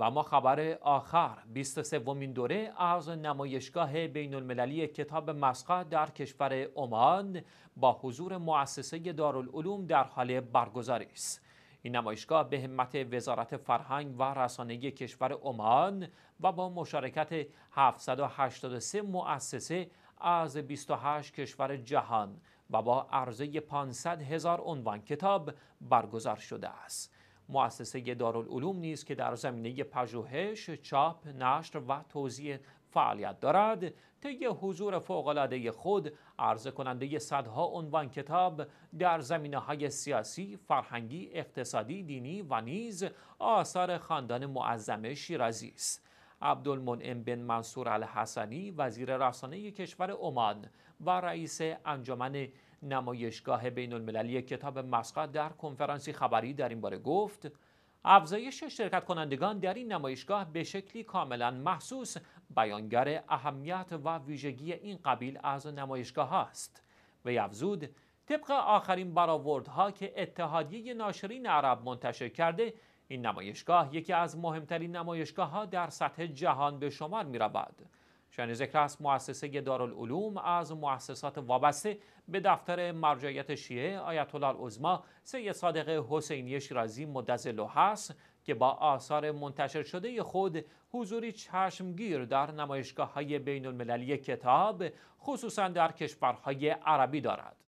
و ما خبر آخر 23 ومین دوره از نمایشگاه بین المللی کتاب مسقط در کشور عمان با حضور مؤسسه دارالعلوم در حال برگزاری است این نمایشگاه به همت وزارت فرهنگ و رسانه کشور عمان و با مشارکت 783 مؤسسه از 28 کشور جهان و با عرضه 500 هزار عنوان کتاب برگزار شده است. مؤسسه دارالعلوم نیز که در زمینه پژوهش، چاپ، نشر و توزیع فعالیت دارد طی حضور فوقالعاده خود عرضه کننده صدها عنوان کتاب در زمینه های سیاسی، فرهنگی، اقتصادی، دینی و نیز آثار خاندان معظم شیرازی است عبدالمنعم بن منصور الحسنی وزیر رسانه کشور عمان و رئیس انجمن نمایشگاه بین المللی کتاب مسقط در کنفرانسی خبری در این باره گفت افزایش شرکت کنندگان در این نمایشگاه به شکلی کاملا محسوس بیانگر اهمیت و ویژگی این قبیل از نمایشگاه است و افزود طبق آخرین برآوردها که اتحادیه ناشرین عرب منتشر کرده این نمایشگاه یکی از مهمترین نمایشگاه ها در سطح جهان به شمار می رود. شنی ذکر است مؤسسه دارالعلوم از مؤسسات وابسته به دفتر مرجعیت شیعه آیت الله العظما سید صادق حسینی شیرازی مدزلو هست که با آثار منتشر شده خود حضوری چشمگیر در نمایشگاه های بین المللی کتاب خصوصا در کشورهای عربی دارد.